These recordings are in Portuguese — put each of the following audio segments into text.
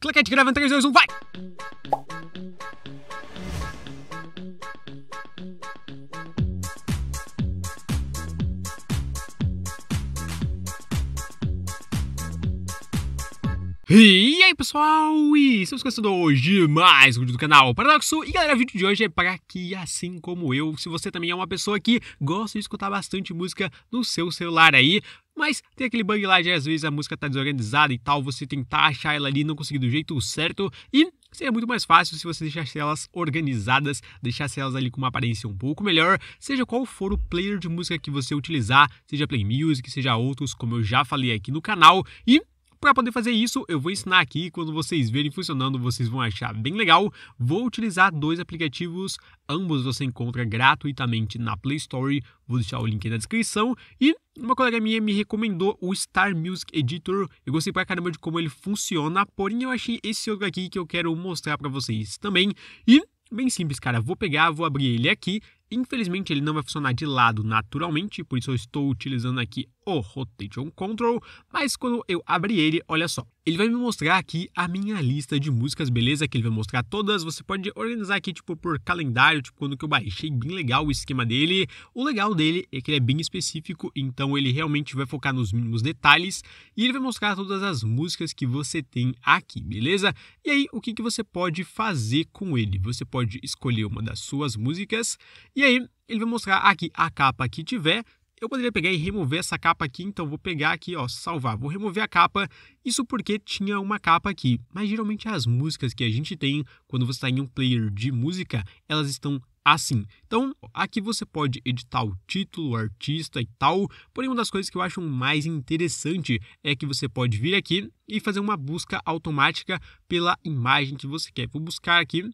Cliquete, grava em 3, 2, 1, vai! E aí pessoal, e estamos começando hoje mais um vídeo do canal Paradoxo E galera, o vídeo de hoje é para que assim como eu, se você também é uma pessoa que gosta de escutar bastante música no seu celular aí mas tem aquele bug lá de às vezes a música tá desorganizada e tal, você tentar achar ela ali não conseguir do jeito certo e seria muito mais fácil se você deixasse elas organizadas, deixasse elas ali com uma aparência um pouco melhor, seja qual for o player de música que você utilizar, seja Play Music, seja outros, como eu já falei aqui no canal, e para poder fazer isso, eu vou ensinar aqui. Quando vocês verem funcionando, vocês vão achar bem legal. Vou utilizar dois aplicativos. Ambos você encontra gratuitamente na Play Store. Vou deixar o link na descrição. E uma colega minha me recomendou o Star Music Editor. Eu gostei pra caramba de como ele funciona, porém eu achei esse outro aqui que eu quero mostrar para vocês também. E Bem simples, cara. Vou pegar, vou abrir ele aqui Infelizmente ele não vai funcionar de lado naturalmente, por isso eu estou utilizando aqui o Rotation Control, mas quando eu abrir ele, olha só, ele vai me mostrar aqui a minha lista de músicas, beleza? Que ele vai mostrar todas. Você pode organizar aqui, tipo, por calendário, tipo, quando que eu baixei. Bem legal o esquema dele. O legal dele é que ele é bem específico, então ele realmente vai focar nos mínimos detalhes. E ele vai mostrar todas as músicas que você tem aqui, beleza? E aí, o que, que você pode fazer com ele? Você pode escolher uma das suas músicas. E aí, ele vai mostrar aqui a capa que tiver. Eu poderia pegar e remover essa capa aqui, então vou pegar aqui, ó, salvar. Vou remover a capa, isso porque tinha uma capa aqui. Mas geralmente as músicas que a gente tem quando você está em um player de música, elas estão assim. Então, aqui você pode editar o título, o artista e tal, porém uma das coisas que eu acho mais interessante é que você pode vir aqui e fazer uma busca automática pela imagem que você quer. Vou buscar aqui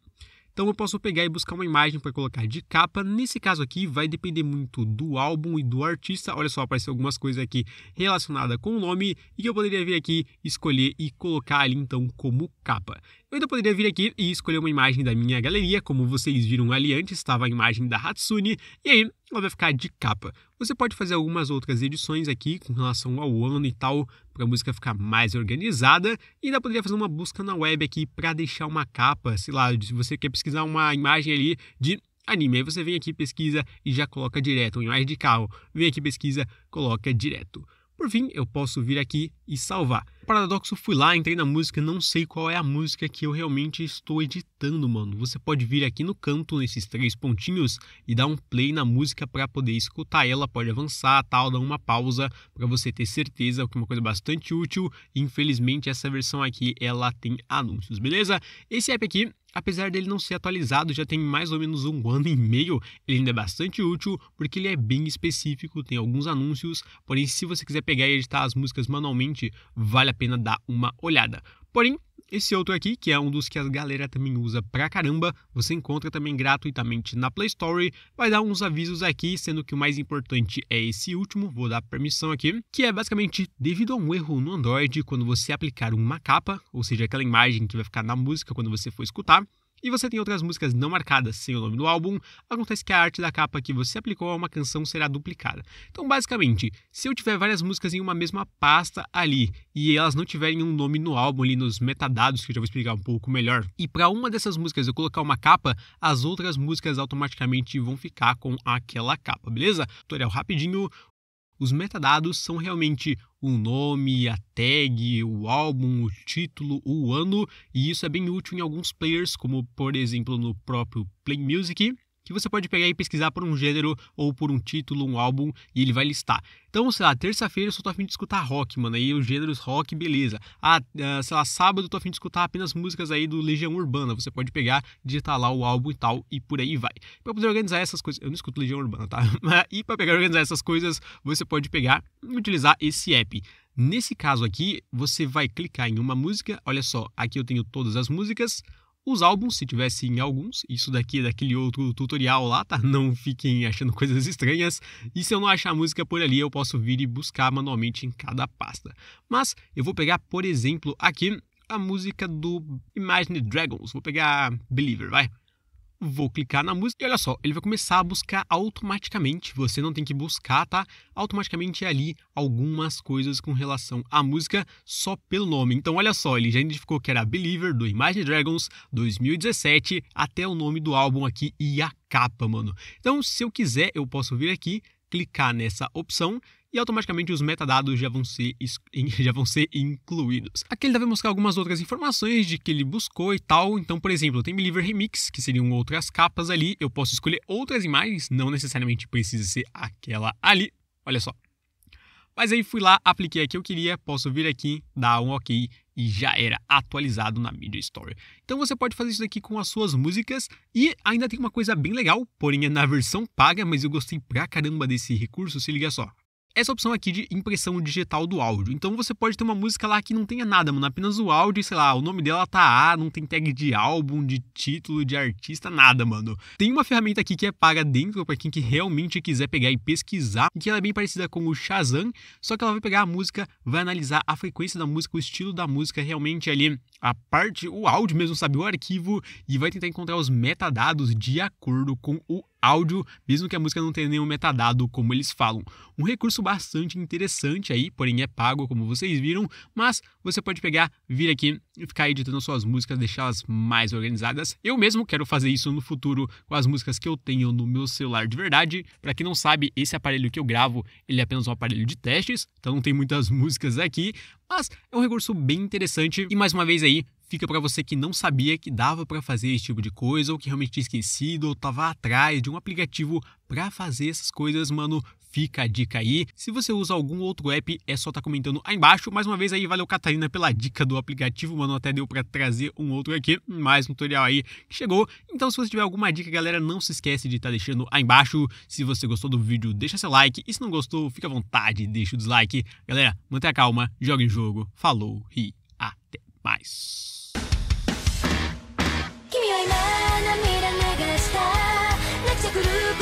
então eu posso pegar e buscar uma imagem para colocar de capa. Nesse caso aqui vai depender muito do álbum e do artista. Olha só, apareceu algumas coisas aqui relacionadas com o nome e que eu poderia vir aqui, escolher e colocar ali então como capa. Eu ainda poderia vir aqui e escolher uma imagem da minha galeria, como vocês viram ali antes, estava a imagem da Hatsune, e aí ela vai ficar de capa. Você pode fazer algumas outras edições aqui com relação ao ano e tal, para a música ficar mais organizada, e ainda poderia fazer uma busca na web aqui para deixar uma capa, sei lá, se você quer pesquisar uma imagem ali de anime, aí você vem aqui, pesquisa e já coloca direto, uma imagem de carro, vem aqui, pesquisa, coloca direto. Por fim, eu posso vir aqui e salvar. Paradoxo, fui lá, entrei na música, não sei qual é a música que eu realmente estou editando, mano. Você pode vir aqui no canto, nesses três pontinhos, e dar um play na música para poder escutar ela, pode avançar, tal, dar uma pausa para você ter certeza, que é uma coisa bastante útil. Infelizmente, essa versão aqui, ela tem anúncios, beleza? Esse app aqui, Apesar dele não ser atualizado, já tem mais ou menos um ano e meio, ele ainda é bastante útil porque ele é bem específico, tem alguns anúncios, porém se você quiser pegar e editar as músicas manualmente, vale a a pena dar uma olhada. Porém, esse outro aqui, que é um dos que a galera também usa pra caramba, você encontra também gratuitamente na Play Store. Vai dar uns avisos aqui, sendo que o mais importante é esse último, vou dar permissão aqui, que é basicamente devido a um erro no Android, quando você aplicar uma capa, ou seja, aquela imagem que vai ficar na música quando você for escutar, e você tem outras músicas não marcadas sem o nome do álbum, acontece que a arte da capa que você aplicou a uma canção será duplicada. Então, basicamente, se eu tiver várias músicas em uma mesma pasta ali e elas não tiverem um nome no álbum ali nos metadados, que eu já vou explicar um pouco melhor, e para uma dessas músicas eu colocar uma capa, as outras músicas automaticamente vão ficar com aquela capa, beleza? Tutorial rapidinho, os metadados são realmente o nome, a tag, o álbum, o título, o ano, e isso é bem útil em alguns players, como por exemplo no próprio Play Music, que você pode pegar e pesquisar por um gênero ou por um título, um álbum, e ele vai listar. Então, sei lá, terça-feira eu só tô afim de escutar rock, mano, aí os gêneros rock, beleza. Ah, ah, sei lá, sábado eu tô afim de escutar apenas músicas aí do Legião Urbana, você pode pegar, digitar lá o álbum e tal, e por aí vai. Pra poder organizar essas coisas, eu não escuto Legião Urbana, tá? e para pegar organizar essas coisas, você pode pegar e utilizar esse app. Nesse caso aqui, você vai clicar em uma música, olha só, aqui eu tenho todas as músicas, os álbuns, se tivesse em alguns, isso daqui é daquele outro tutorial lá, tá? Não fiquem achando coisas estranhas. E se eu não achar a música por ali, eu posso vir e buscar manualmente em cada pasta. Mas eu vou pegar, por exemplo, aqui a música do Imagine Dragons. Vou pegar Believer, vai vou clicar na música e olha só, ele vai começar a buscar automaticamente, você não tem que buscar, tá? Automaticamente é ali algumas coisas com relação à música só pelo nome. Então olha só, ele já identificou que era Believer do Imagine Dragons 2017 até o nome do álbum aqui e a capa, mano. Então se eu quiser, eu posso vir aqui, clicar nessa opção e automaticamente os metadados já vão ser, já vão ser incluídos. Aqui ele deve mostrar algumas outras informações de que ele buscou e tal. Então, por exemplo, tem Believer Remix, que seriam outras capas ali. Eu posso escolher outras imagens, não necessariamente precisa ser aquela ali. Olha só. Mas aí fui lá, apliquei a que eu queria, posso vir aqui, dar um OK e já era atualizado na Media Store. Então você pode fazer isso aqui com as suas músicas e ainda tem uma coisa bem legal, porém é na versão paga, mas eu gostei pra caramba desse recurso, se liga só essa opção aqui de impressão digital do áudio. Então você pode ter uma música lá que não tenha nada, mano, apenas o áudio, sei lá, o nome dela tá A, não tem tag de álbum, de título, de artista, nada, mano. Tem uma ferramenta aqui que é paga dentro para quem que realmente quiser pegar e pesquisar, que ela é bem parecida com o Shazam, só que ela vai pegar a música, vai analisar a frequência da música, o estilo da música, realmente ali a parte, o áudio mesmo, sabe, o arquivo, e vai tentar encontrar os metadados de acordo com o áudio, mesmo que a música não tenha nenhum metadado, como eles falam. Um recurso bastante interessante aí, porém é pago, como vocês viram, mas você pode pegar, vir aqui e ficar editando suas músicas, deixá-las mais organizadas. Eu mesmo quero fazer isso no futuro com as músicas que eu tenho no meu celular de verdade. Para quem não sabe, esse aparelho que eu gravo, ele é apenas um aparelho de testes, então não tem muitas músicas aqui, mas é um recurso bem interessante. E mais uma vez aí, Fica para você que não sabia que dava para fazer esse tipo de coisa, ou que realmente tinha esquecido, ou estava atrás de um aplicativo para fazer essas coisas, mano, fica a dica aí. Se você usa algum outro app, é só tá comentando aí embaixo. Mais uma vez aí, valeu Catarina pela dica do aplicativo, mano, até deu para trazer um outro aqui, mais um tutorial aí que chegou. Então, se você tiver alguma dica, galera, não se esquece de estar tá deixando aí embaixo. Se você gostou do vídeo, deixa seu like. E se não gostou, fica à vontade, deixa o dislike. Galera, mantenha calma, joga em jogo. Falou e até mais. けした泣きちゃくる